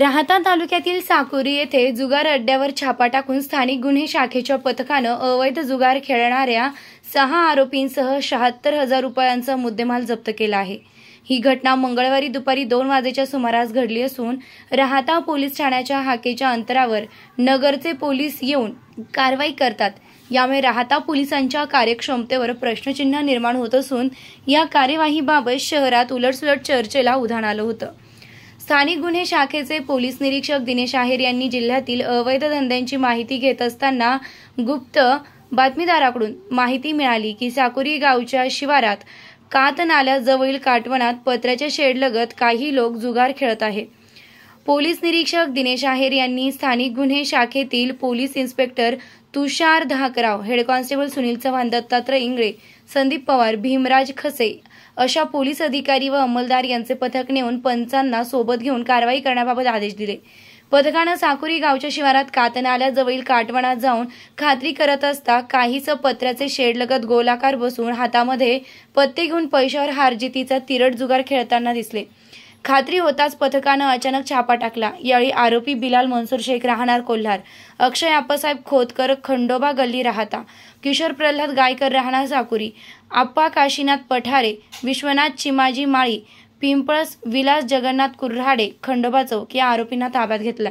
राहता तालुक्यातील साकुरी येथे जुगार अड्ड्यावर छापा टाकून स्थानिक गुन्हे शाखेच्या पथकानं अवैध जुगार खेळणाऱ्या सहा आरोपींसह शहात्तर हजार रुपयांचा मुद्देमाल जप्त केला आहे ही घटना मंगळवारी दुपारी दोन वाजेच्या सुमारास घडली असून राहता पोलीस ठाण्याच्या हाकेच्या अंतरावर नगरचे पोलीस येऊन कारवाई करतात यामुळे राहता पोलिसांच्या कार्यक्षमतेवर प्रश्नचिन्ह निर्माण होत असून या कार्यवाहीबाबत शहरात उलटसुलट चर्चेला उधाण आलं होतं स्थानिक गुन्हे शाखेचे पोलीस निरीक्षक दिनेश आहेर यांनी जिल्ह्यातील अवैध धंद्यांची माहिती घेत असताना गुप्त बातमीदाराकडून माहिती मिळाली की साकुरी गावच्या शिवारात कात नाल्याजवळील काटवणात पत्र्याच्या शेडलगत काही लोक जुगार खेळत आहेत पोलीस निरीक्षक दिनेश आहेर यांनी स्थानिक गुन्हे शाखेतील police inspector Tushar Dhakrao head constable Sunil Chavan Dattatray Ingale Sandeep Pawar Bhimraj Khase अशा पोलीस अधिकारी व अंमलदार यांचे पथक नेऊन पंचांना सोबत घेऊन कारवाई करण्याबाबत आदेश दिले पथकानं साकुरी गावच्या शिवारात कातनाल्याजवळील काटवणात जाऊन खात्री करत असता काहीच पत्र्याचे शेडलगत गोलाकार बसून हातामध्ये पत्ते घेऊन पैशावर हारजितीचा तिरट जुगार खेळताना दिसले खात्री होताच पथकानं अचानक छापा टाकला यावेळी आरोपी बिलाल मनसूर शेख राहणार कोल्हार अक्षय आप्पासाहेब खोतकर खंडोबा गल्ली राहता किशोर प्रल्हाद गायकर राहणार साकुरी आप्पा काशीनाथ पठारे विश्वनाथ चिमाजी माळी पिंपळस विलास जगन्नाथ कुर्हाडे खंडोबा चौक या आरोपींना ताब्यात घेतला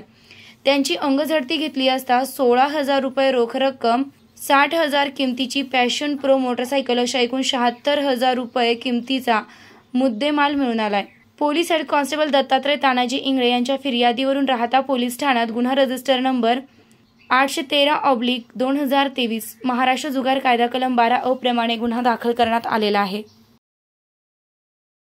त्यांची अंगझडती घेतली असता सोळा हजार रुपये रोख रक्कम साठ हजार किमतीची पॅशन प्रो मोटरसायकल अशा एकूण शहात्तर हजार रुपये किमतीचा मुद्देमाल मिळून आलाय police head constable Dattatray Tanaji Ingale यांच्या फिर्यादीवरून राहता पोलीस ठाण्यात गुन्हा रजिस्टर नंबर आठशे तेरा ऑब्लिक दोन हजार तेवीस महाराष्ट्र जुगार कायदा कलम बारा अप्रमाणे गुन्हा दाखल करण्यात आलेला आहे